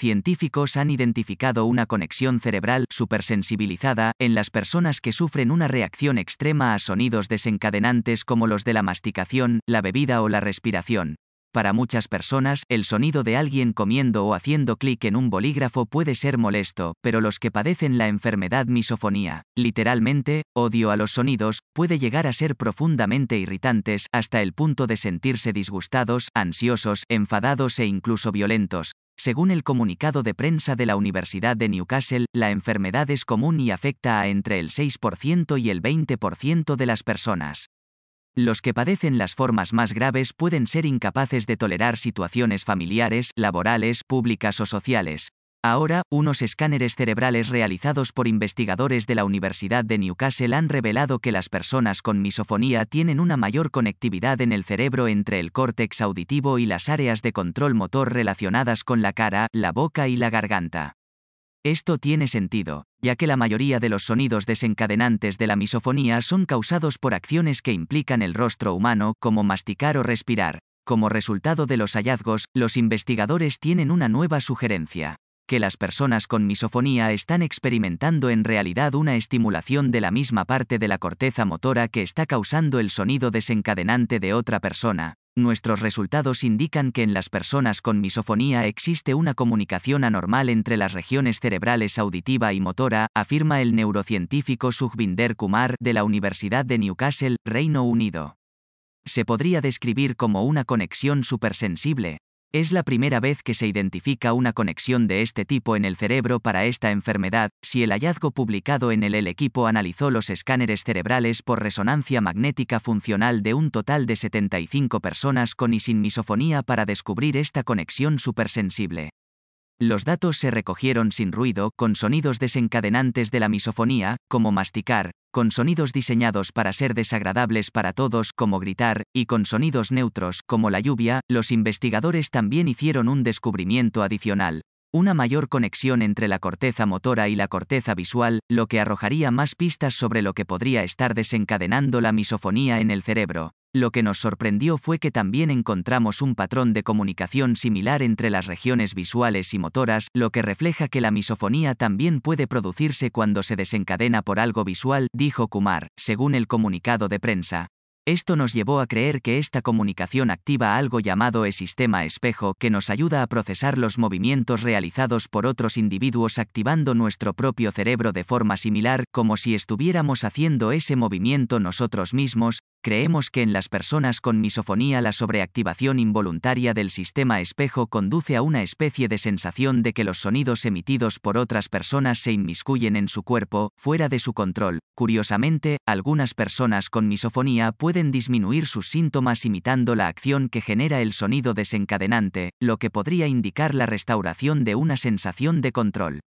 Científicos han identificado una conexión cerebral supersensibilizada en las personas que sufren una reacción extrema a sonidos desencadenantes como los de la masticación, la bebida o la respiración. Para muchas personas, el sonido de alguien comiendo o haciendo clic en un bolígrafo puede ser molesto, pero los que padecen la enfermedad misofonía, literalmente, odio a los sonidos, puede llegar a ser profundamente irritantes hasta el punto de sentirse disgustados, ansiosos, enfadados e incluso violentos, según el comunicado de prensa de la Universidad de Newcastle, la enfermedad es común y afecta a entre el 6% y el 20% de las personas. Los que padecen las formas más graves pueden ser incapaces de tolerar situaciones familiares, laborales, públicas o sociales, Ahora, unos escáneres cerebrales realizados por investigadores de la Universidad de Newcastle han revelado que las personas con misofonía tienen una mayor conectividad en el cerebro entre el córtex auditivo y las áreas de control motor relacionadas con la cara, la boca y la garganta. Esto tiene sentido, ya que la mayoría de los sonidos desencadenantes de la misofonía son causados por acciones que implican el rostro humano, como masticar o respirar. Como resultado de los hallazgos, los investigadores tienen una nueva sugerencia que las personas con misofonía están experimentando en realidad una estimulación de la misma parte de la corteza motora que está causando el sonido desencadenante de otra persona. Nuestros resultados indican que en las personas con misofonía existe una comunicación anormal entre las regiones cerebrales auditiva y motora, afirma el neurocientífico Sukhvinder Kumar de la Universidad de Newcastle, Reino Unido se podría describir como una conexión supersensible, es la primera vez que se identifica una conexión de este tipo en el cerebro para esta enfermedad, si el hallazgo publicado en el equipo analizó los escáneres cerebrales por resonancia magnética funcional de un total de 75 personas con y sin misofonía para descubrir esta conexión supersensible. Los datos se recogieron sin ruido, con sonidos desencadenantes de la misofonía, como masticar, con sonidos diseñados para ser desagradables para todos, como gritar, y con sonidos neutros, como la lluvia, los investigadores también hicieron un descubrimiento adicional una mayor conexión entre la corteza motora y la corteza visual, lo que arrojaría más pistas sobre lo que podría estar desencadenando la misofonía en el cerebro. Lo que nos sorprendió fue que también encontramos un patrón de comunicación similar entre las regiones visuales y motoras, lo que refleja que la misofonía también puede producirse cuando se desencadena por algo visual, dijo Kumar, según el comunicado de prensa. Esto nos llevó a creer que esta comunicación activa algo llamado e sistema espejo que nos ayuda a procesar los movimientos realizados por otros individuos activando nuestro propio cerebro de forma similar, como si estuviéramos haciendo ese movimiento nosotros mismos, creemos que en las personas con misofonía la sobreactivación involuntaria del sistema espejo conduce a una especie de sensación de que los sonidos emitidos por otras personas se inmiscuyen en su cuerpo, fuera de su control. Curiosamente, algunas personas con misofonía pueden disminuir sus síntomas imitando la acción que genera el sonido desencadenante, lo que podría indicar la restauración de una sensación de control.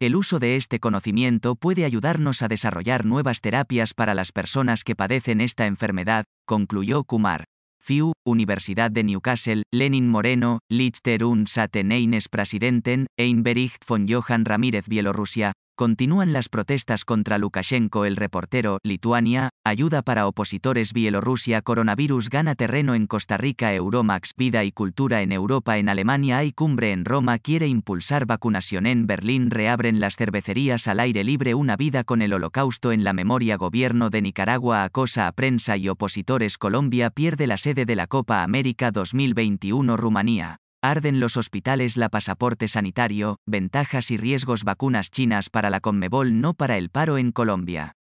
El uso de este conocimiento puede ayudarnos a desarrollar nuevas terapias para las personas que padecen esta enfermedad, concluyó Kumar. FIU, Universidad de Newcastle, Lenin Moreno, Lichter und Sateneines Presidenten, Einbericht von Johann Ramírez Bielorrusia, Continúan las protestas contra Lukashenko. El reportero, Lituania, ayuda para opositores Bielorrusia. Coronavirus gana terreno en Costa Rica. Euromax, vida y cultura en Europa. En Alemania hay cumbre en Roma. Quiere impulsar vacunación en Berlín. Reabren las cervecerías al aire libre. Una vida con el holocausto en la memoria. Gobierno de Nicaragua acosa a prensa y opositores. Colombia pierde la sede de la Copa América 2021. Rumanía. Arden los hospitales la pasaporte sanitario, ventajas y riesgos vacunas chinas para la Conmebol no para el paro en Colombia.